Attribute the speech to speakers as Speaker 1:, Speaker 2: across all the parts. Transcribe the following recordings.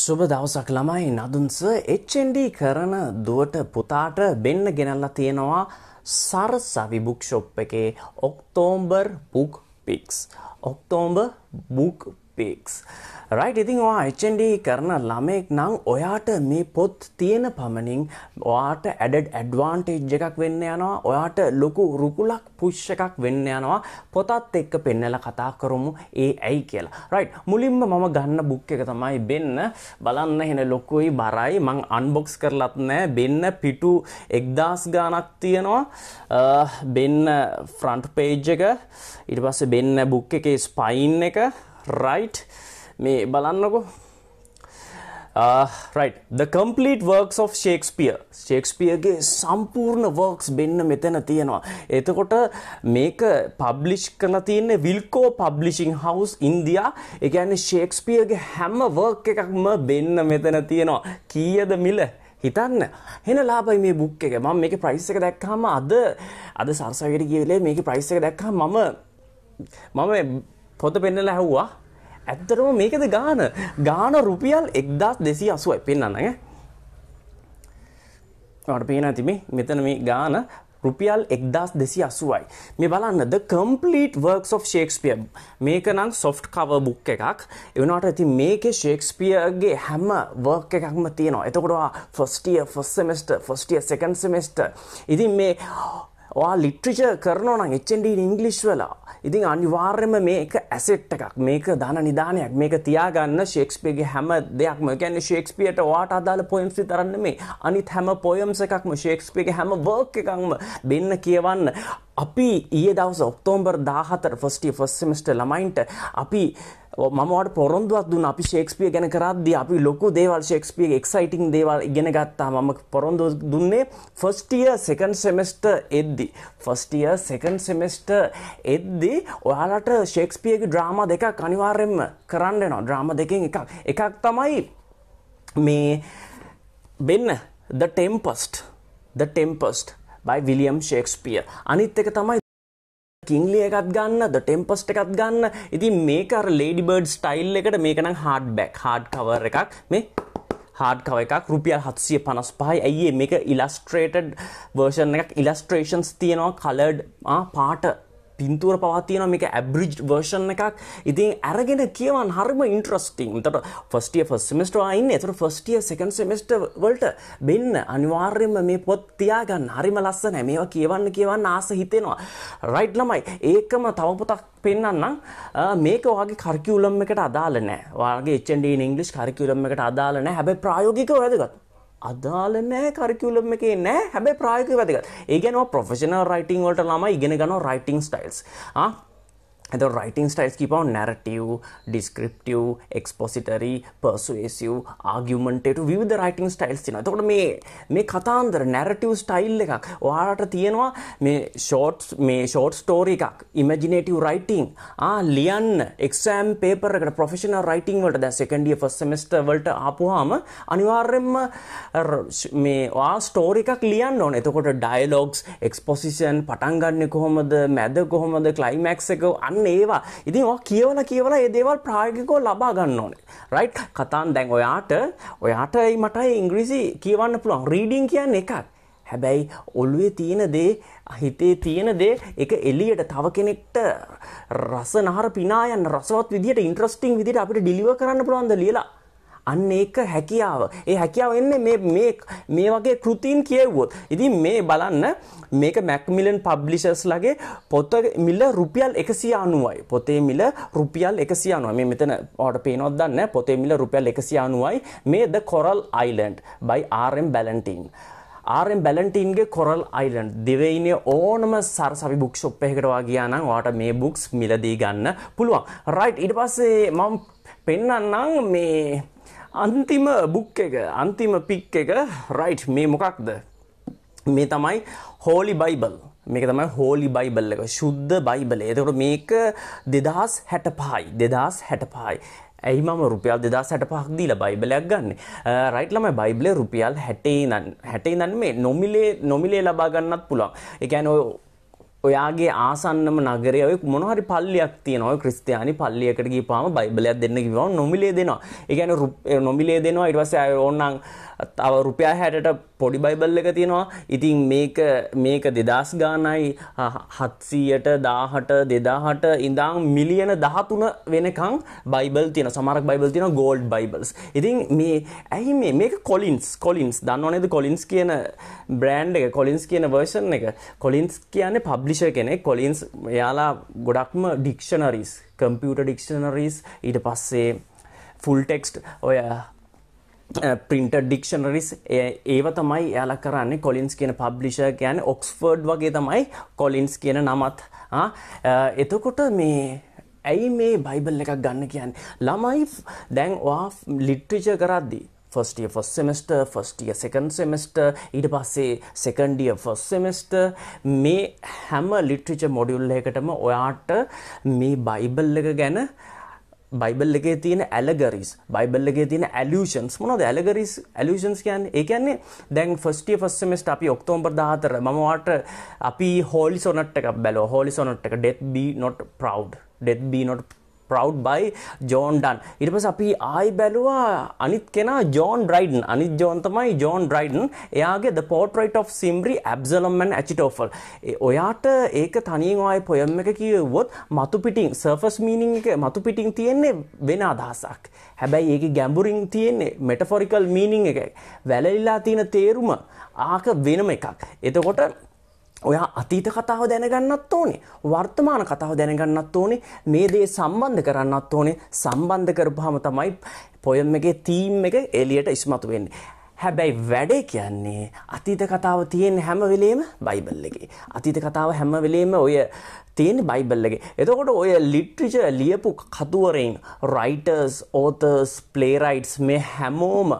Speaker 1: සුබ දවසක් ළමයි නදුන්ස එච්චන්ඩ කරන දුවට පුතාට බෙන්න ගෙනල්ලා තියෙනවා සර සවිබුක්ෂොප් එකේ October book picks. October book speaks. Right ඉතින් ඔයා HND කරන ළමෙක් නම් ඔයාට මේ පොත් තියෙන පමණින් ඔයාට ඇඩඩ් ඇඩ්වාන්ටේජ් එකක් වෙන්න යනවා ඔයාට ලොකු රුකුලක් පුෂ් එකක් වෙන්න යනවා පොතත් එක්ක පෙන්නලා කතා කරමු ඒ ඇයි කියලා. රයිට් මුලින්ම මම ගන්න බුක් එක තමයි බෙන්න බලන්න හෙන ලොකුයි බරයි මං අන්බොක්ස් කරලත් නෑ බෙන්න පිටු 1000 ගාණක් තියෙනවා බෙන්න ෆ්‍රන්ට් පේජ් එක ඊට පස්සේ බෙන්න බුක් එකේ ස්පයින් එක රයිට් මේ බලන්නකො right the complete works of Shakespeare ශේක්ස්පියගේ සම්පූර්ණ වර්ක්ස් බෙන්න මෙතැන තියෙනවා. එතකොට මේක පබ්ලිෂ් කන තියන්නේ විල්කෝ පබ්ලිසිං හවස් ඉන්දයා එකන්න ශේක්ස්පියගේ හැම වර්ක් එකක්ම බෙන්න මෙතැන තියෙනවා. කීයද මිල හිතන්න හෙන ලාබයි මේ බුක් එක මම මේක ප්‍රයිස් එක දැක්කාම අද අද සර්සවිට කියලේ මේක ප්‍රයිස් එක දැක්කා මම මම පොත පෙන්නලා ඇහුවා ඇත්තටම මේකද ගාන ගාන රුපියල් එක්දස් දෙසී අසුවයි පෙන්න්නනඟ ට පේන ඇති මේ මෙතන මේ ගාන රුපියල් එක්දස් දෙසි අසුවයි මේ බලන්නද කම්පලීට වර්ක්ස් of ශේක්ස්පිය මේක නම් සොෆ්ට් කව බුක් එකක් එවනට ඇති මේක ශේක්ස්පියගේ හැම වර්ක එකක්ම තියෙනවා එතකොටවා ෆස්ටිය ෆස් සෙමස්ට ෆස්ටිය සකන් සෙමස්ට ඉතින් මේ ඔයා ලිට්‍රිච කරනවා නම් එච්චන්ඩ ඉංගලිෂ් වෙලා ඉතින් අනිවාර්යම මේක ඇසෙට් එකක් මේක දන නිධානයක් මේක තියාගන්න ශේක්ස්පියගේ හැම දෙයක්ම ගැන ශේක්ස්පියට වාට අදාල පොයම්සි තරන්න මේ අනිත් හැම පොයම්ස එකක්ම ශේක්ස්පියගේ හැම වර්ක් එකක්ම බෙන්න කියවන්න අපි ඊයේ දවස ඔක්තෝම්බර් දාහතර ෆස්ටිය ෆස් සෙමස්ට ළමයින්ට අපි මමට පොරොන්දුවක් දුන්න අපි ශේක්ස්පිය ගැන කරද්දි අපි ලොකු දේවල් ශේක්ස්පිය එක්සයිටිං දේවල් ඉගෙන ගත්තා මම පොරොන්දු දුන්නේ ෆස්ටිය සෙකන් සෙමෙස්ට එද්දි. ෆස්ටිය සෙකන් සෙමෙස්ට එද්දි ඔයාලට ශේක්ස්පියගේ ඩ්‍රාම දෙක අනිවාර්යෙන්ම කරන්න නවා ඩ්‍රාම දෙකෙන් එකක් එකක් තමයි මේ බෙන්න ද ටෙම්පස්ට ද ටෙම්පස්ට බයි විලියම් ශේක්ස්පිය අනිත් එක තමයි කින්ලිය එකත් ගන්න ද ටෙම්පස්ට එකත් ගන්න ඉතින් මේකර ලේඩිබර්ඩ් ස්ටයිල් එකට මේකනම් හඩ් බැක් හඩ් කවර් එකක් මේ හඩ් කව එකක් රුපියල් හත්සිය පනස් පහයි ඇයිඒ මේක ඉලස්ට්‍රේටඩ් වර්ෂන් එකක් ඉලස්ට්‍රේෂන්ස් තියෙනවා කලඩ් පාට පින්තුවර පවත්තියන මේක ඇබ්‍රිජ් වර්ෂන් එකක් ඉතින් ඇරගෙන කියවන් හරම ඉන්ට්‍රස්ටිං තට ෆස්ටිය ෆස්මිට අයින්න එතර ෆස්ටිය සකන් සෙමස්ට වලට බෙන්න අනිවාර්යෙන්ම මේ පොත් තියාගන්න හරිම ලස්සන මේවා කියවන්න කියවන්න ආස හිතෙනවා රයිට් ළමයි ඒකම තවපොතක් පෙන්න්නම් මේක වගේ කරකිවුලම් එකට අදාලනෑ වගේ එච්චන්ඩ ඉංගලිස් කරකිවුලම් එකට අදාලන හැබ ප්‍රයෝගික වැදගත් අදාළ නෑ කරිකියුලම් එකේ නෑ හැබැයි ප්‍රායෝගිකව වැදගත්. ඒ කියන්නේ ඔය ප්‍රොෆෙෂනල් රයිටින් වලට ළමයි ඉගෙන ගන්න රයිටින් ස්ටයිල්ස්. ආ ඇද රයිටන් ස්ටයිස් කිපව නැරටව් ඩිස්ක්‍රප්ටව් එක්ස්පොසිටරි පර්සුවේසිව් ආගියමන්ටට විධ රයිටන් ස්ටයිල්ස් තින තොට මේ මේ කතාන්දර නැරටව් ස්ටයිල් එකක් වාට තියෙනවා මේ ෂෝට් මේ ෂෝට් ස්ටෝරි එකක් ඉමජිනේටව් රයිටං ලියන් එක්ෂෑම් පේපරකට පොෆෙෂන රයිටං වලට දැ සකඩිය ෆස්මස්ට වලට ආපුහාම අනිවාර්යෙන්ම මේ ස්ටෝරි එකක් ලියන්න ඕන එතකොට ඩයිලෝගස් එක්ස්පොසිෂන් පටන්ගන්න කොහොමද මැද කොහොමද කලයිමැක්ස එක අන්න අන්න ඒවා. ඉතින් ඔය කියවලා කියවලා මේ දේවල් ප්‍රායෝගිකව ලබා ගන්න ඕනේ. රයිට්? කතාන් දැන් ඔයාට ඔයාටයි මටයි ඉංග්‍රීසි කියවන්න පුළුවන්. රීඩින් කියන්නේ එකක්. හැබැයි ඔළුවේ තියෙන දේ හිතේ තියෙන දේ එක එලියට තව කෙනෙක්ට රස නහර පිනා යන රසවත් විදියට ඉන්ට්‍රස්ටිං විදියට අපිට ඩිලිවර් කරන්න පුළුවන්ද ලියලා අන්න ඒක හැකියාව. ඒ හැකියාව එන්නේ මේ මේ මේ වගේ කෘතීන් කියෙව්වොත්. ඉතින් මේ බලන්න මේක මැක්මිලන් පබ්ලිෂර්ස් ලගේ පොත මිල රුපියල් 190යි. පොතේ මිල රුපියල් 190. මේ මෙතන ඔයාලට පේනවද දන්නේ පොතේ මිල රුපියල් 190යි. මේ The Coral Island by RM Ballantyne. ආරෙන් බැලන්ටීන්ගේ කොරල් අයිලන්් දෙවයිනේ ඕනම සර සවි බුක්ෂොප් එකකටවා කියනම් වාට මේ බුක්ස් මිලදී ගන්න පුළුවන් රයිට් ඉට පස්සේ මම පෙන්න්නන්නම් මේ අන්තිම බුක් එක අන්තිම පික් එක රයිට් මේ මොකක්ද මේ තමයි හෝලි බයිබල් මේක තමයි හෝලි බයිබල් එක ශුද්ධ බයිබල එතකොට මේක දෙදස් හැට පහයි දෙදස් හැට පහයි ඇයි මම රුපියල් දෙදස් හැට පහක් දීලා බයිබලයක් ගන්න රයිට් ළමයි බයිබලේ රුපියල් හැටේ නන් හැටේ නන් මේ නොමිලේ නොමිලේ ලබා ගන්නත් පුළුවන් ඒ කියන්නේ ඔයාගේ ආසන්නම නගරය ඔය මොනහරි පල්ලියක් තියෙනවා ක්‍රිස්තියානි පල්ලියකට ගිහපාම බයිබලයක් දෙන්න කිව්වම නොමිලේ දෙනවා. ඒ කියන්නේ නොමිලේ දෙනවා ඊට පස්සේ අය ඕනනම් තව රුපයා හැටට පොඩි බයිබල් එක තියෙනවා ඉතින් මේක මේක දෙදස් ගානයි හත්සීයට දාහට දෙදාහට ඉඳං මිලියන දහතුන වෙනකං බයිබල් තියෙන සමරක් බයිබල් තියෙන ගෝල්ඩ් බයිබල්ස් ඉතින් මේ ඇයි මේ මේක කොලින්ස් කොලින්ස් දන්නවනේද කොලින්ස් කියන බ්‍රෑන්් එක කොලින්ස් කියන වර්ෂන් එක කොලින්ස් කියන්නේ පබ්ලිෂ කෙනෙක් කොලින්ස් යාලා ගොඩක්ම ඩික්ෂනරිස් කම්පියට ඩික්ෂනරිස් ඊට පස්සේ ෆුල්ටෙක්ස්ට් ඔය පින්ට uh, ඩික්ෂනරිස් uh, ඒව තමයි එයාල කරන්නේ කොලින්ස් කියන පබ්ලිෂ ගැන ඔක්ස්ෆර්ඩ් වගේ තමයි කොලින්ස් කියන නමත් uh, එතකොට මේ ඇයි මේ බයිබල් එකක් ගන්න කියන්න ළමයි දැන් වා ලිට්‍රිච කරද්දී ෆස්ටිය ෆස් සෙමස්ට ෆස්ටිය සකන් සෙමස්ට ඊට පස්සේ සකන්ඩිය ෆස් සෙමස්ට මේ හැම ලිට්‍රිච මොඩියුල්ල එකටම ඔයාට මේ බයිබල් එක ගැන බයිබල් එකේ තියෙන ඇලගරිස් බයිබල් එකේ තියෙන ඇලියුෂන්ස් මොනවද ඇලගරිස් ඇලියුෂන්ස් කියන්නේ ඒ කියන්නේ දැන් ෆස්ට් ඉයර් ෆස්ට් සෙමෙස්ටර් අපි ඔක්තෝබර් 14 මම ඔයාලට අපි හෝලි සොනට් එකක් බැලුවා හෝලි සොනට් එක death be not proud death be not proud by John Donne ඉටපස අපි ආයි බැලුවා අනිත් කෙන ජෝන් ්‍රයිඩන් අනිත් ජෝන්තමයි ජෝන් ්‍රයිඩන් එයාගේ ද පෝට්‍රයිට් of සිම්බරි ඇබ්සලම්මන් ඇචිටෝෆල් ඔයාට ඒක තනියෙන් ආය පොයම් එක කියවොත් මතු පිටිං සර්ෆස් මීනිං එක මතු පිටිං තියෙන්නේ වෙන අදහසක් හැබැයි ඒක ගැඹුරින් තියෙන්නේ මෙටෆොරිකල් මීනිං එක වැලලිලා තියෙන තේරුම ආක වෙනම එකක් එතකොට ඔයා අතීත කතාව දැනගන්නත් ඕනේ වර්තමාන කතාව දැනගන්නත් ඕනේ මේ දේ සම්බන්ධ කරන්නත් ඕනේ සම්බන්ධ කරපුවාම තමයි පොයම් එකේ තීම් එක එළියට ඉස්මතු වෙන්නේ හැබැයි වැඩේ කියන්නේ අතීත කතාව තියෙන හැම වෙලේම බයිබල් එකේ අතීත කතාව හැම වෙලේම ඔය තියෙන බයිබල් එකේ එතකොට ඔය ලිට්‍රචර් ලියපු කතුවරයින් රයිටර්ස් ඕතර්ස් ප්ලේරයිට්ස් මේ හැමෝම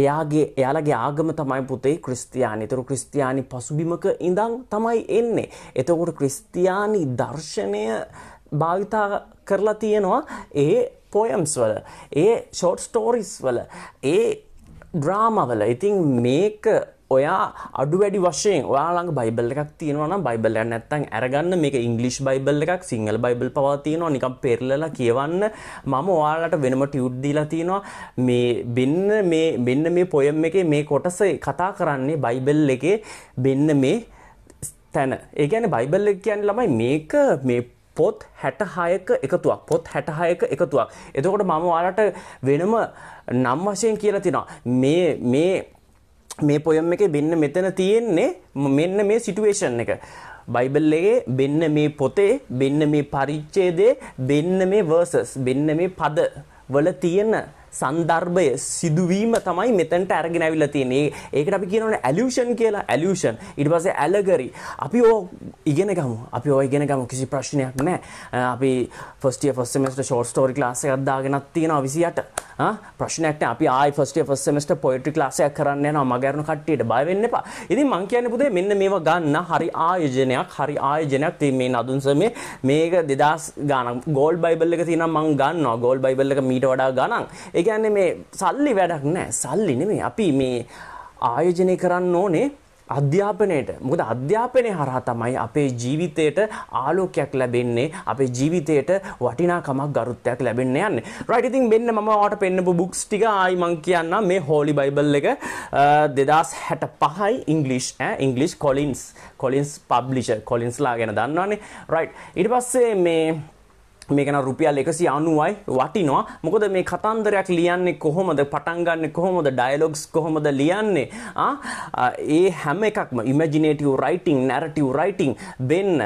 Speaker 1: එයාගේ එයාලගේ ආගම තමයි පුතේ ක්‍රිස්තියානි. ඒතර ක්‍රිස්තියානි පසුබිමක ඉඳන් තමයි එන්නේ. එතකොට ක්‍රිස්තියානි දර්ශනය භාවිතා කරලා තියෙනවා ඒ පොයම්ස් වල. ඒ ෂෝට් ස්ටෝරිස් වල. ඒ ඩ්‍රාමවල. ඉතින් මේක ඔයා අඩු වැඩි වශයෙන් ඔයාළඟ බයිබල් එකක් තියෙනවා බයිබල් නැත්තන් ඇරගන්න මේක ඉංගලිෂ් බයිබල් එකක් සිංහල බයිබල් පවතියනවා නිකම් පෙරලලා කියවන්න මම ඔයාලට වෙනම ටියුද්දීලා තියෙනවා මේ බෙන්න මේ මෙන්න මේ පොයම් එකේ මේ කොටස කතා කරන්නේ බයිබල් එකේ බෙන්න මේ තැන ඒගැන බයිබල් එක කියන්න ළමයි මේක මේ පොත් හැටහායක එකතුවක් පොත් හැටහායක එකතුවක් එතකොට මම වාලට වෙනම නම් වශයෙන් කියලා තිනවා මේ මේ මේ පොයම් එකේ බෙන්න මෙතන තියෙන්නේ මෙන්න මේ සිටුවේෂන් එක. බයිබල් එකේ බෙන්න මේ පොතේ බෙන්න මේ පරිච්ඡේදයේ බෙන්න මේ වර්සස් බෙන්න මේ පද වල තියෙන සන්දර්භය සිදුවීම තමයි මෙතැන්ට අරගෙන ඇවිල්ලා තියෙන්නේ. ඒකට අපි කියනවනේ ඇලියුෂන් කියලා. ඇලියුෂන්. ඊට පස්සේ ඇලගරි. අපි ඕ ඉගෙන ගමු. අපි ඕ ඉගෙන ගමු කිසි ප්‍රශ්නයක් නැහැ. අපි first year first semester short story class එකක් දාගෙනත් තියෙනවා 28. ආ ප්‍රශ්නයක් නැහැ. අපි ආයි first year first semester poetry class එකක් කරන්න යනවා. මගහැරන කට්ටියට බය වෙන්න එපා. ඉතින් මං කියන්නේ පුතේ මෙන්න මේවා ගන්න හරි ආයෝජනයක් හරි ආයෝජනයක් තියෙන මේ නදුන්සමේ මේක 2000 ගාණක් ගෝල් බයිබල් එක තියෙනවා මං ගන්නවා. ගෝල් බයිබල් එක මීට වඩා ගණන්. ඒ ඒගැන්න මේ සල්ලි වැඩක් නෑ සල්ලි නෙමේ අපි මේ ආයෝජනය කරන්න ඕනේ අධ්‍යාපනයට මොකද අධ්‍යාපනය හරහා තමයි අපේ ජීවිතයට ආලෝකයක් ලැබෙන්නේ අපේ ජීවිතයට වටිනාකමක් ගරුත්වයක් ලැබෙන්න යන්න රයිට ඉතින් මෙන්න මම ඔයාලට පෙන්නපු බුක්ස් ටික ආයි මං කියන්න මේ හෝලි බයිබල් එක 2065යි ඉංග්‍රීසි ඈ ඉංග්‍රීසි කොලින්ස් කොලින්ස් පබ්ලිෂර් කොලින්ස්ලා ගැන දන්නවනේ රයිට් ඊට පස්සේ මේ මේකන රුපියල් එකසි අනුවයි වටිනවා මොකද මේ කතන්දරයක් ලියන්නේ කොහොමද පටන්ගන්න කොහොමද ඩයිලොග්ස් කොහොමද ලියන්නේ ඒ හැම එකක්ම ඉමජිනේටව රයිටං නැරටව රයිටං දෙන්න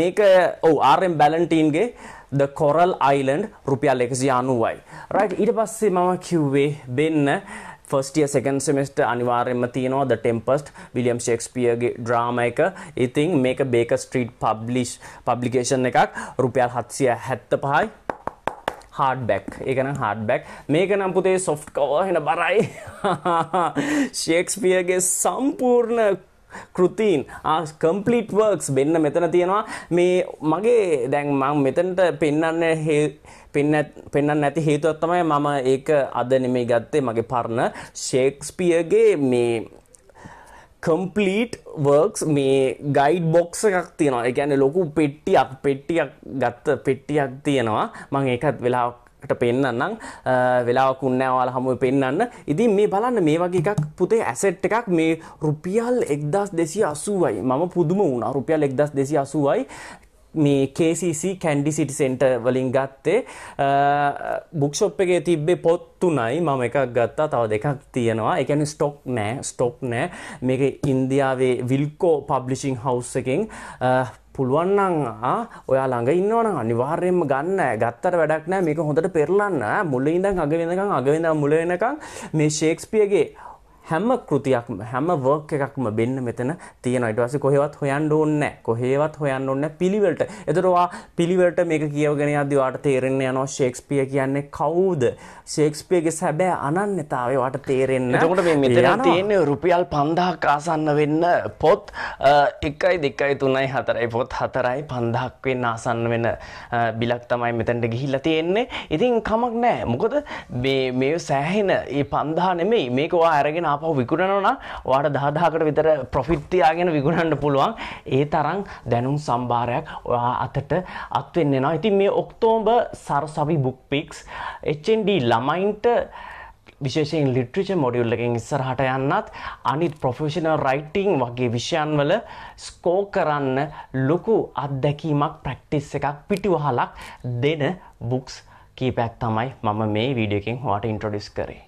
Speaker 1: මේක ඔව ආරෙන් බැලන්ටීන්ගේ ද කොරල් අයිලන්ඩ් රුපියල් එකසි අනුවයි රයි් ඉට පස්සේ මම කිව්වේ බෙන්න ෆස්ටිය සෙකන් සෙමස්ට අනිවාර්යෙන්ම තියනවා ද ටෙම්පස්ට් විලියම් ශෙක්ස්පියගේ ඩ්‍රාම එක ඉතිං මේක බේක ස්ට්‍රීට් පබ්ලිෂ් පබ්ලිකේෂන් එකක් රුපියල් හත්සිය හැත්ත පහයි හාඩ බැක් ඒකන හාඩ බැක් මේක නම්පුතේ සොෆ්ට් කව හෙන බරයි ශේක්ස්පියගේ සම්පූර්ණ කෘතීන් කම්පලිට් වර්ක්ස් වෙන්න මෙතන තියෙනවා මේ මගේ දැන් මං මෙතනට පෙන්න්න පෙන්න්න නැති හේතුවත් තමයි මම ඒක අද නෙමේ ගත්තේ මගේ පරණ ශේක්ස්පියගේ මේ කම්පලීට් වර්ක්ස් මේ ගයිඩ් බොක්ස එකක් තියෙනවා එකැන ලොකු පෙට්ටියක් පෙට්ටියක් ගත්ත පෙට්ටියක් තියෙනවා මං ඒකත් වෙලාක් ට පෙන්න්නම් වෙලාවකුන්නෑවාල හමුව පෙන්න්න ඉතින් මේ බලන්න මේ වගේ එකක් පුතේ ඇසෙට් එකක් මේ රුපියල් එක්දස් දෙසි අසුවයි මම පුදුම වුණ රුපියල් එක්දස් දෙසි අසුවයි මේ KCC කැන්ඩි සිටි සෙන්ට වලින් ගත්තේ බුක්ෂොප් එකේ තිබ්බේ පොත් තුනයි මම එකක් ගත්තා තව දෙකක් තියෙනවා එකන ස්ටොක් නෑ ස්ටොක් නෑ මේක ඉන්දියාවේ විල්කෝ පබ්ලිසිං හවස් එකෙන් පුළුවන් නම් ඔයා ළඟ ඉන්නවනම් අනිවාර්යයෙන්ම ගන්න. ගත්තට වැඩක් නැහැ. මේක හොඳට පෙරලන්න. මුලින් ඉඳන් අග වෙනකන් අග වෙනකන් මුල වෙනකන් මේ ෂේක්ස්පියර්ගේ හැම කෘතියක්ම හැම වර්ක් එකක්ම බෙන්න මෙතන තියෙන ඉටවාස කොහෙවත් හොයන් ඕන්න කොහේවත් හොයන්න ඔන්න පිළිවෙලට එතරවා පිළිවලට මේක කියවගෙන අදවාට තේරෙන්න යනවා ශේක්ස්පිය කියන්නේ කවුද ශේක්ස්පියගේ සැබෑ අනන්‍යතාවේ වට තේරෙන්න කොට මේ මෙතන තියෙන රුපියල් පන්දා කාසන්න වෙන්න පොත් එකයි දෙකයි තුනයි හතරයි පොත් හතරයි පන්දහක් වෙන්න ආසන්න වෙන බිලක් තමයි මෙතැන්ට ගිහිල්ල තියෙන්නේ ඉතින් කමක් නෑ මොකද මේ සෑහෙන ඒ පන්දා නෙමෙයි මේකවා අරගෙන ආපහු විකුණනවා වාට දහදාකට විතර ප්‍රොෆිට්තියාගෙන විගුණන්ඩ පුළුවන් ඒ තරම් දැනුම් සම්භාරයක් ඔයා අතට අත්වෙන්නෙනවා ඉතින් මේ ඔක්තෝම්බ සරසවි බුක්පික්ස් එච්චන්ඩ ළමයින්ට විශේෂයෙන් ලිට්‍රිච මොඩියුල්ලකින් ඉස්සරහට යන්නත් අනිත් ප්‍රොෆෙෂනල් රයිටිං වගේ විෂයන්වල ස්කෝ කරන්න ලොකු අත්දැකීමක් ප්‍රක්ටිස් එකක් පිටිවහලක් දෙන බුක්ස් කීපයක් තමයි මම මේ වීඩියකින් හට ඉන්ට්‍රඩිස් කරේ